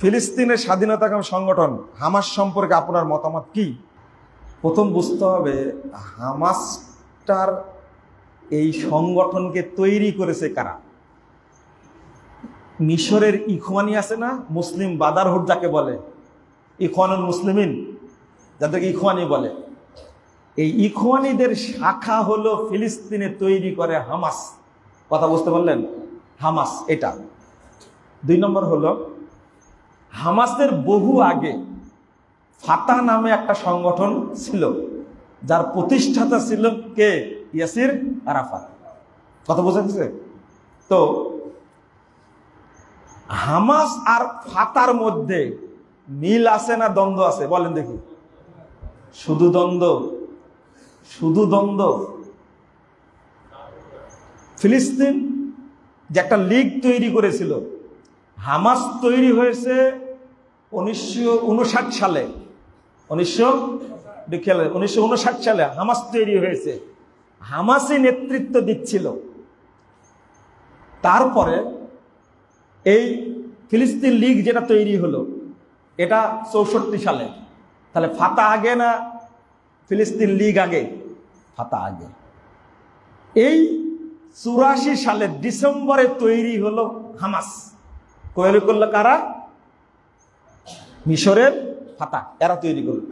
ফিলিস্তিনের স্বাধীনতাকাম সংগঠন হামাস সম্পর্কে আপনার মতামত কি প্রথম বুঝতে হবে হামাসটার এই সংগঠনকে তৈরি করেছে কারা মিশরের ইখওয়ানি আছে না মুসলিম বাদারহুড যাকে বলে ইখওয়ানুল মুসলিমিন যাদেরকে ইখওয়ানি বলে এই ইখওয়ানিদের শাখা হলো ফিলিস্তিনে তৈরি করে হামাস কথা বুঝতে পারলেন হামাস এটা দুই নম্বর হলো হামাসের বহু আগে ফাতা নামে একটা সংগঠন ছিল যার প্রতিষ্ঠাতা ছিল কে ইয়াসির আরাফাত কথা বোঝা গেছে তো হামাস আর ফাতার মধ্যে মিল আছে না দ্বন্দ্ব আছে বলেন দেখি শুধু দ্বন্দ্ব শুধু দ্বন্দ্ব ফিলিস্তিন যে একটা লীগ তৈরি করেছিল হামাস তৈরি হয়েছে উনিশশো সালে উনিশশো খেলে উনিশশো সালে হামাস তৈরি হয়েছে হামাসই নেতৃত্ব দিচ্ছিল তারপরে এই ফিলিস্তিন লীগ যেটা তৈরি হলো এটা চৌষট্টি সালে তাহলে ফাতা আগে না ফিলিস্তিন লীগ আগে ফাতা আগে এই চুরাশি সালের ডিসেম্বরে তৈরি হলো হামাস তৈরি করলো কারা মিশরের ফাতা এরা তৈরি করলো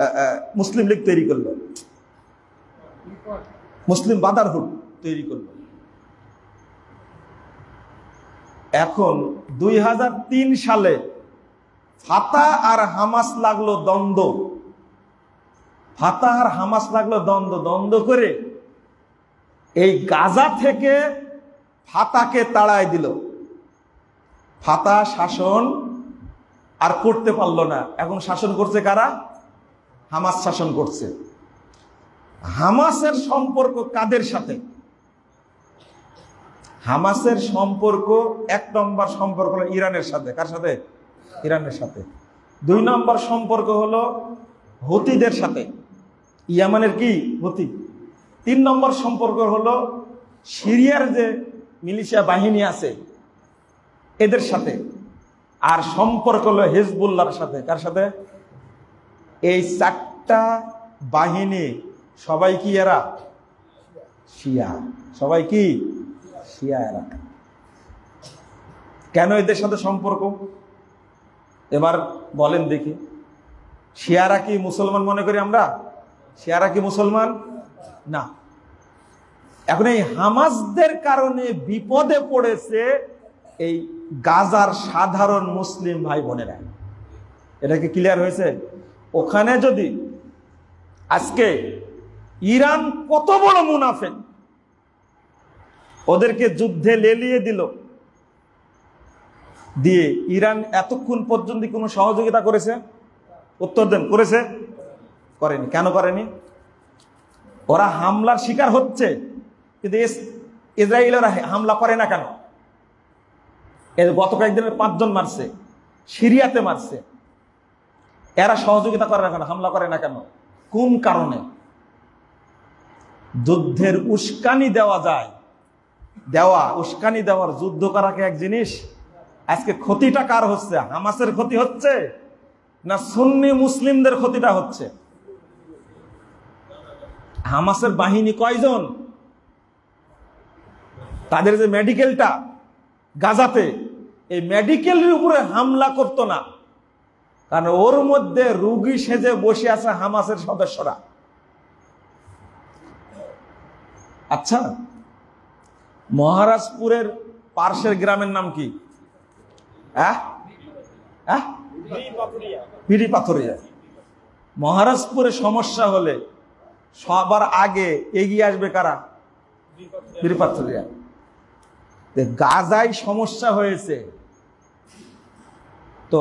মুসলিম লীগ তৈরি করলো মুসলিম বাদারহুড তৈরি করলো এখন দুই তিন সালে ফাতা আর হামাস লাগলো দ্বন্দ্ব ফাতা আর হামাস লাগলো দ্বন্দ্ব দ্বন্দ্ব করে এই গাজা থেকে ফাতাকে তাড়ায় দিল ফাতা শাসন আর করতে পারলো না এখন শাসন করছে কারা হামাস শাসন করছে হামাসের সম্পর্ক কাদের সাথে হামাসের সম্পর্ক এক নম্বর সম্পর্ক হলো ইরানের সাথে কার সাথে ইরানের সাথে দুই নম্বর সম্পর্ক হলো হতিদের সাথে ইয়ামানের কি হতি তিন নম্বর সম্পর্ক হলো সিরিয়ার যে মিলিশিয়া বাহিনী আছে এদের সাথে আর সম্পর্ক হলো হিজবুল্লাহর সাথে কার সাথে এই চারটা বাহিনী সবাই কি এরা শিয়া সবাই কি শিয়া এরা কেন এদের সাথে সম্পর্ক এবার বলেন দেখি শিয়ারা কি মুসলমান মনে করি আমরা শিয়ারা কি মুসলমান না এখন এই হামাজদের কারণে বিপদে পড়েছে এই গাজার সাধারণ মুসলিম ভাই বোনেরা এটা কি ক্লিয়ার হয়েছে ওখানে যদি আজকে ইরান কত বড় মুনাফেন ওদেরকে যুদ্ধে লেলিয়ে দিল দিয়ে ইরান এতক্ষণ পর্যন্ত কোনো সহযোগিতা করেছে উত্তর দেন করেছে করেনি কেন করেনি ওরা হামলার শিকার হচ্ছে কিন্তু ইসরায়েল ওরা হামলা করে না কেন এর গত কয়েকদিনের পাঁচজন মারছে সিরিয়াতে মারছে এরা সহযোগিতা করে না কেন হামলা করে না কেন কোন কারণে যুদ্ধের উস্কানি দেওয়া যায় দেওয়া উস্কানি দেওয়ার যুদ্ধ কে এক জিনিস আজকে ক্ষতিটা কার হচ্ছে হামাসের ক্ষতি হচ্ছে না সুন্নি মুসলিমদের ক্ষতিটা হচ্ছে হামাসের বাহিনী কয়জন তাদের যে মেডিকেলটা গাজাতে এই মেডিকেলের উপরে হামলা করতো না কারণ ওর মধ্যে রুগী সেজে বসে আছে হামাসের সদস্যরা আচ্ছা মহারাজপুরের পার্শ্বের গ্রামের নাম কি পিড়ি মহারাজপুরে সমস্যা হলে সবার আগে এগিয়ে আসবে কারা পিড়ি পাথরিয়া গাজায় সমস্যা হয়েছে তো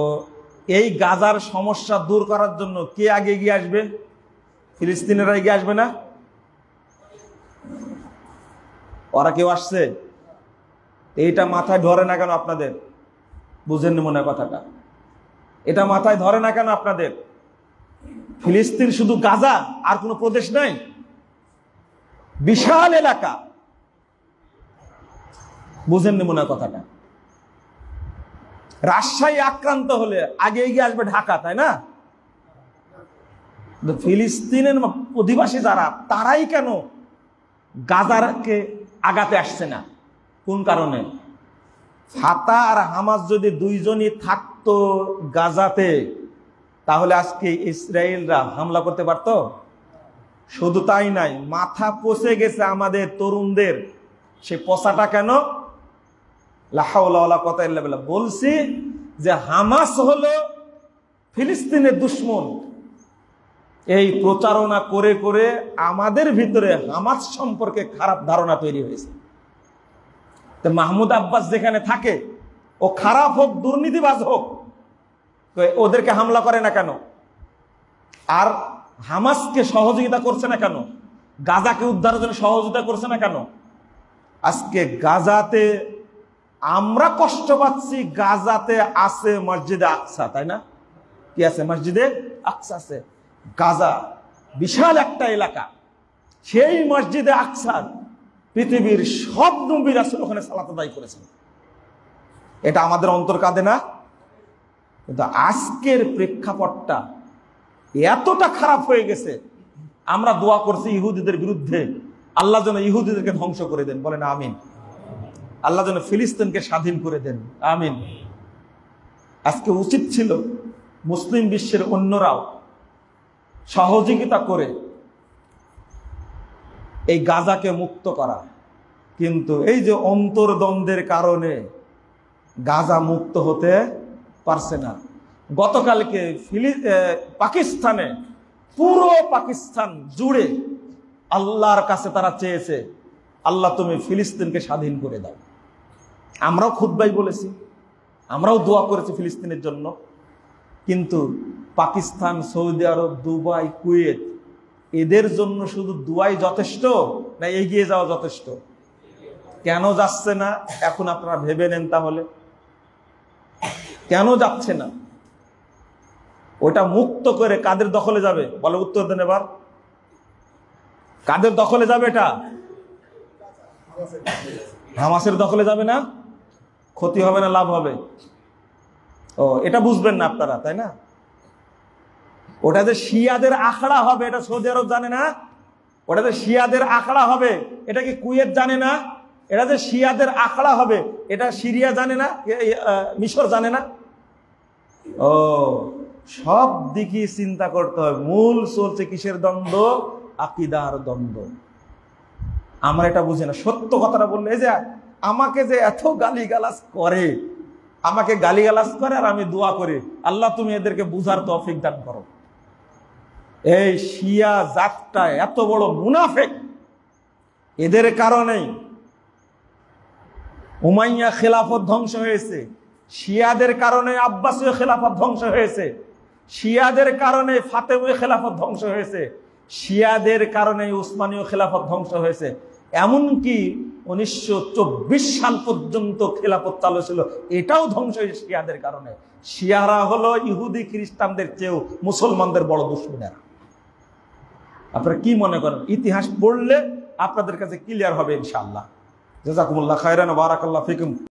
এই গাজার সমস্যা দূর করার জন্য কে আগে এগিয়ে আসবে ফিলিস্তিনেরা এগিয়ে আসবে না ওরা কেউ আসছে এইটা মাথায় ধরে না কেন আপনাদের বুঝেননি মনে কথাটা এটা মাথায় ধরে না কেন আপনাদের ফিলিস্তিন শুধু গাজা আর কোনো প্রদেশ নাই বিশাল এলাকা বুঝেননি মনে কথাটা রাজশাহী আক্রান্ত হলে আগে এগিয়ে আসবে ঢাকা তাই না ফিলিস্তিনের অধিবাসী যারা তারাই কেন গাজারকে আগাতে আসছে না কোন কারণে ফাতা আর হামাস যদি দুইজনই থাকতো গাজাতে তাহলে আজকে ইসরায়েলরা হামলা করতে পারত শুধু তাই নাই মাথা পচে গেছে আমাদের তরুণদের সে পচাটা কেন কথা বলছি যে হামাস হল ফিলিস্তিনের দুশ্মন এই প্রচারণা করে করে আমাদের ভিতরে হামাস সম্পর্কে খারাপ ধারণা তৈরি হয়েছে তো মাহমুদ আব্বাস যেখানে থাকে ও খারাপ হোক দুর্নীতিবাজ হোক ওদেরকে হামলা করে না কেন আর হামাসকে সহযোগিতা করছে না কেন গাজাকে উদ্ধারের জন্য সহযোগিতা করছে না কেন আজকে গাজাতে আমরা কষ্ট পাচ্ছি গাজাতে আছে মসজিদে আকসা তাই না কি আছে মসজিদে আকসা আছে গাজা বিশাল একটা এলাকা সেই মসজিদে আকসার পৃথিবীর সব নবীর আসলে ওখানে সালাত আদায় করেছেন এটা আমাদের অন্তর কাঁদে না কিন্তু আজকের প্রেক্ষাপটটা এতটা খারাপ হয়ে গেছে আমরা দোয়া করছি ইহুদিদের বিরুদ্ধে আল্লাহ যেন ইহুদিদেরকে ধ্বংস করে দেন বলেন আমিন আল্লাহ যেন ফিলিস্তিনকে স্বাধীন করে দেন আমিন আজকে উচিত ছিল মুসলিম বিশ্বের অন্যরাও সহযোগিতা করে এই গাজাকে মুক্ত করা কিন্তু এই যে অন্তর্দ্বন্দ্বের কারণে গাজা মুক্ত হতে পারছে না গতকালকে ফিলি পাকিস্তানে পুরো পাকিস্তান জুড়ে আল্লাহর কাছে তারা চেয়েছে আল্লাহ তুমি ফিলিস্তিনকে স্বাধীন করে দাও আমরাও খুদ্বাই বলেছি আমরাও দোয়া করেছি ফিলিস্তিনের জন্য কিন্তু Pakistan Saudi Arab Dubai Kuwait এদের জন্য শুধু দুয়াই যথেষ্ট না এগিয়ে যাওয়া যথেষ্ট কেন যাচ্ছে না এখন আপনারা ভেবে নেন তাহলে কেন যাচ্ছে না ওটা মুক্ত করে কাদের দখলে যাবে বলে উত্তর দেন এবার কাদের দখলে যাবে এটা হামাসের দখলে যাবে না ক্ষতি হবে না লাভ হবে ও এটা বুঝবেন না আপনারা তাই না ওটা যে শিয়াদের আখড়া হবে এটা সৌদি আরব জানে না ওটা যে শিয়াদের আখড়া হবে এটা কি কুয়েত জানে না এটা যে শিয়াদের আখড়া হবে এটা সিরিয়া জানে না মিশর জানে না ও সব দিকে চিন্তা করতে হবে মূল চলছে কিসের দ্বন্দ্ব আকিদার দ্বন্দ্ব আমরা এটা বুঝি না সত্য কথাটা বললে যে আমাকে যে এত গালিগালাস করে আমাকে গালিগালাস করে আর আমি দোয়া করি আল্লাহ তুমি এদেরকে বুঝার তৌফিক দান করো এই শিয়া জাতটা এত বড় মুনাফেক এদের কারণেই উমাইয়া খেলাফত ধ্বংস হয়েছে শিয়াদের কারণে আব্বাসীয় খেলাফত ধ্বংস হয়েছে শিয়াদের কারণে ফাতেমীয় খেলাফত ধ্বংস হয়েছে শিয়াদের কারণে উসমানীয় খেলাফত ধ্বংস হয়েছে এমনকি উনিশশো চব্বিশ সাল পর্যন্ত খেলাপত চালু ছিল এটাও ধ্বংস হয়েছে শিয়াদের কারণে শিয়ারা হলো ইহুদি খ্রিস্টানদের চেয়েও মুসলমানদের বড় দুশ্মনেরা আপনারা কি মনে করেন ইতিহাস পড়লে আপনাদের কাছে ক্লিয়ার হবে ইনশাল্লাহ জাজাকুমুল্লাহ খায়রান বারাকাল্লাহ ফিকুম